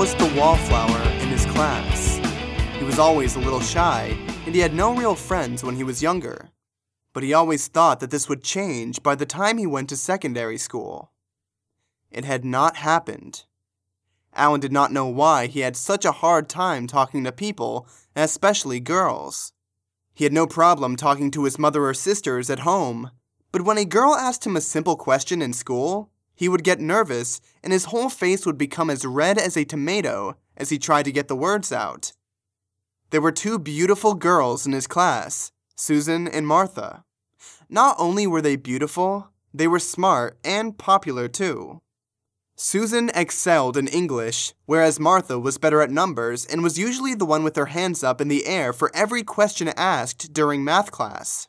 was the wallflower in his class. He was always a little shy, and he had no real friends when he was younger. But he always thought that this would change by the time he went to secondary school. It had not happened. Alan did not know why he had such a hard time talking to people, especially girls. He had no problem talking to his mother or sisters at home, but when a girl asked him a simple question in school, he would get nervous, and his whole face would become as red as a tomato as he tried to get the words out. There were two beautiful girls in his class, Susan and Martha. Not only were they beautiful, they were smart and popular too. Susan excelled in English, whereas Martha was better at numbers and was usually the one with her hands up in the air for every question asked during math class.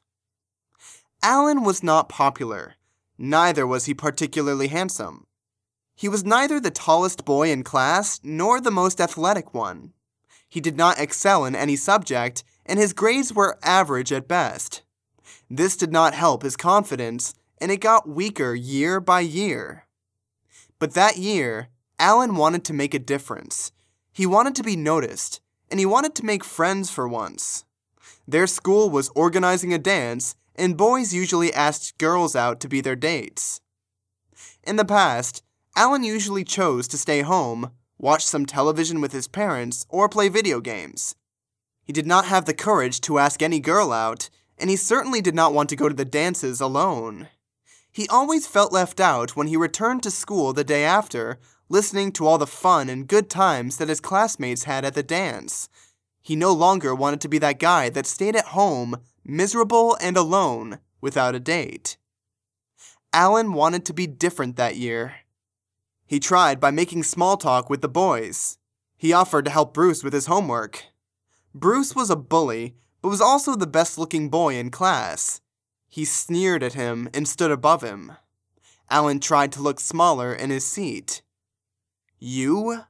Alan was not popular, Neither was he particularly handsome. He was neither the tallest boy in class nor the most athletic one. He did not excel in any subject, and his grades were average at best. This did not help his confidence, and it got weaker year by year. But that year, Alan wanted to make a difference. He wanted to be noticed, and he wanted to make friends for once. Their school was organizing a dance, and boys usually asked girls out to be their dates. In the past, Alan usually chose to stay home, watch some television with his parents, or play video games. He did not have the courage to ask any girl out, and he certainly did not want to go to the dances alone. He always felt left out when he returned to school the day after, listening to all the fun and good times that his classmates had at the dance. He no longer wanted to be that guy that stayed at home miserable and alone without a date. Alan wanted to be different that year. He tried by making small talk with the boys. He offered to help Bruce with his homework. Bruce was a bully, but was also the best looking boy in class. He sneered at him and stood above him. Alan tried to look smaller in his seat. You?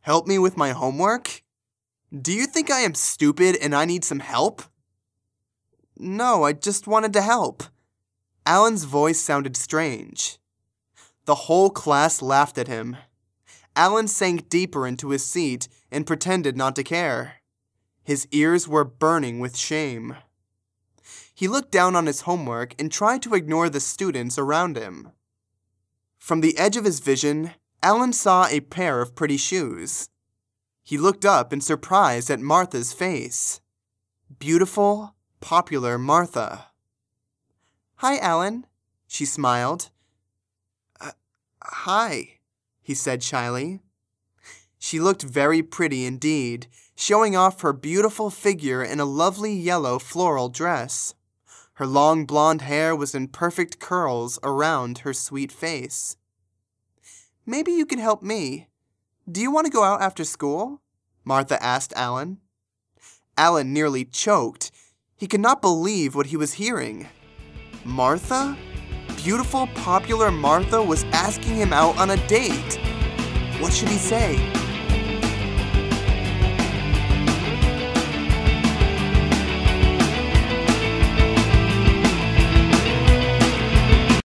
Help me with my homework? Do you think I am stupid and I need some help? No, I just wanted to help. Alan's voice sounded strange. The whole class laughed at him. Alan sank deeper into his seat and pretended not to care. His ears were burning with shame. He looked down on his homework and tried to ignore the students around him. From the edge of his vision, Alan saw a pair of pretty shoes. He looked up in surprise at Martha's face. Beautiful, popular Martha. Hi, Alan, she smiled. Uh, hi, he said shyly. She looked very pretty indeed, showing off her beautiful figure in a lovely yellow floral dress. Her long blonde hair was in perfect curls around her sweet face. Maybe you can help me. Do you want to go out after school? Martha asked Alan. Alan nearly choked he could not believe what he was hearing. Martha? Beautiful, popular Martha was asking him out on a date. What should he say?